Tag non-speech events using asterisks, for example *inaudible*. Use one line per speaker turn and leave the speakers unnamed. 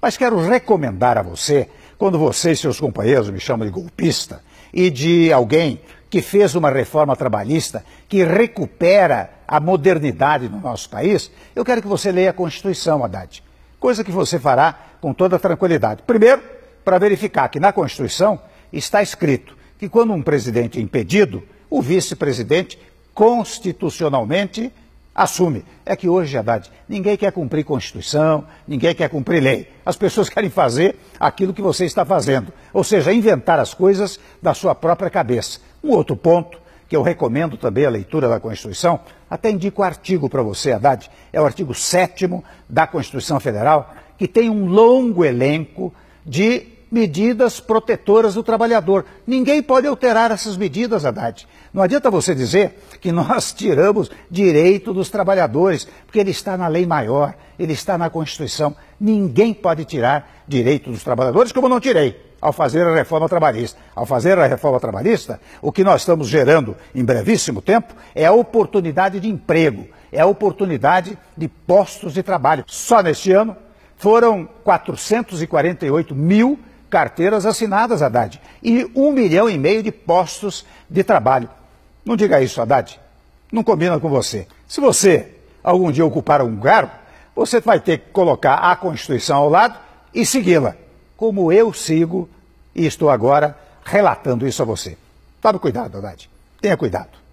Mas quero recomendar a você, quando você e seus companheiros me chamam de golpista e de alguém que fez uma reforma trabalhista que recupera a modernidade no nosso país, eu quero que você leia a Constituição, Haddad. Coisa que você fará com toda tranquilidade. Primeiro, para verificar que na Constituição está escrito que quando um presidente é impedido, o vice-presidente constitucionalmente assume. É que hoje, Haddad, ninguém quer cumprir Constituição, ninguém quer cumprir lei. As pessoas *laughs* querem fazer aquilo que você está fazendo, ou seja, inventar as coisas da sua própria cabeça. Um outro ponto que eu recomendo também a leitura da Constituição, até indico o artigo para você, Haddad, é o artigo 7 da Constituição Federal, que tem um longo elenco de medidas protetoras do trabalhador. Ninguém pode alterar essas medidas, Haddad. Não adianta você dizer que *laughs* nós tiramos direito dos trabalhadores, porque ele está na lei maior, ele está na Constituição. Ninguém pode tirar direito dos trabalhadores, como eu não tirei ao fazer a reforma trabalhista. Ao fazer a reforma trabalhista, o que nós estamos gerando em brevíssimo tempo é a oportunidade de emprego, é a oportunidade de postos de trabalho. Só neste ano foram 448 mil carteiras assinadas, Haddad, e um milhão e meio de postos de trabalho. Não diga isso, Haddad. Não combina com você. Se você algum dia ocupar um cargo, você vai ter que colocar a Constituição ao lado e segui-la, como eu sigo e estou agora relatando isso a você. Tome cuidado, Haddad. Tenha cuidado.